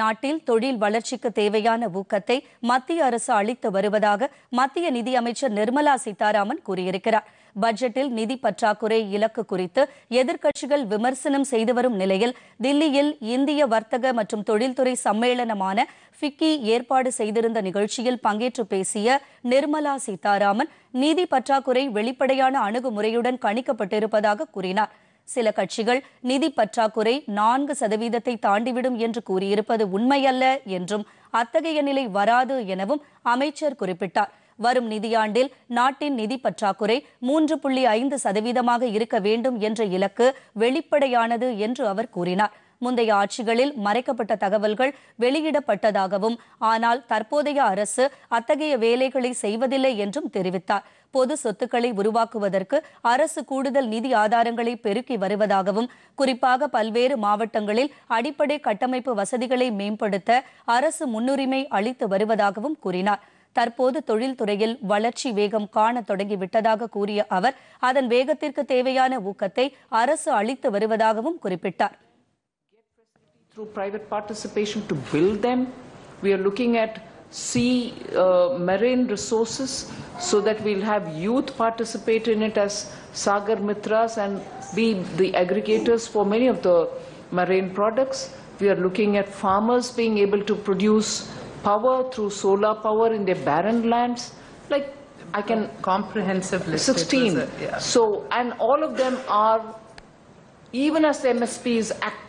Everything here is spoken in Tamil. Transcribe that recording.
நாட்டில் தொழில் வளர்ச்சிக்கு தேவையான ஊக்கத்தை மத்திய அரசு அளித்து வருவதாக மத்திய நிதியமைச்சர் நிர்மலா சீதாராமன் கூறியிருக்கிறார் பட்ஜெட்டில் நிதி பற்றாக்குறை இலக்கு குறித்து எதிர்க்கட்சிகள் விமர்சனம் செய்து வரும் நிலையில் தில்லியில் இந்திய வர்த்தக மற்றும் தொழில்துறை சம்மேளனமான ஃபிக்கி ஏற்பாடு செய்திருந்த நிகழ்ச்சியில் பங்கேற்று பேசிய நிர்மலா சீதாராமன் நிதி பற்றாக்குறை வெளிப்படையான அணுகுமுறையுடன் கணிக்கப்பட்டிருப்பதாக கூறினாா் சில கட்சிகள் நிதி பற்றாக்குறை நான்கு சதவீதத்தை தாண்டிவிடும் என்று கூறியிருப்பது உண்மையல்ல என்றும் அத்தகைய நிலை வராது எனவும் அமைச்சர் குறிப்பிட்டார் வரும் நிதியாண்டில் நாட்டின் நிதி பற்றாக்குறை மூன்று புள்ளி ஐந்து சதவீதமாக இருக்க வேண்டும் என்ற இலக்கு வெளிப்படையானது என்று அவர் கூறினார் முந்தைய ஆட்சிகளில் மறைக்கப்பட்ட தகவல்கள் வெளியிடப்பட்டதாகவும் ஆனால் தற்போதைய அரசு அத்தகைய வேலைகளை செய்வதில்லை என்றும் தெரிவித்தார் பொது சொத்துக்களை உருவாக்குவதற்கு அரசு கூடுதல் நிதி ஆதாரங்களை பெருக்கி வருவதாகவும் குறிப்பாக பல்வேறு மாவட்டங்களில் அடிப்படை கட்டமைப்பு வசதிகளை மேம்படுத்த அரசு முன்னுரிமை அளித்து வருவதாகவும் கூறினார் தற்போது தொழில்துறையில் வளர்ச்சி வேகம் காண தொடங்கிவிட்டதாக கூறிய அவர் அதன் வேகத்திற்கு தேவையான ஊக்கத்தை அரசு அளித்து வருவதாகவும் குறிப்பிட்டார் through private participation to build them. We are looking at sea uh, marine resources so that we'll have youth participate in it as Sagar Mitras and be the aggregators for many of the marine products. We are looking at farmers being able to produce power through solar power in their barren lands. Like I can comprehensive list. 16. A, yeah. So and all of them are even as MSPs act. active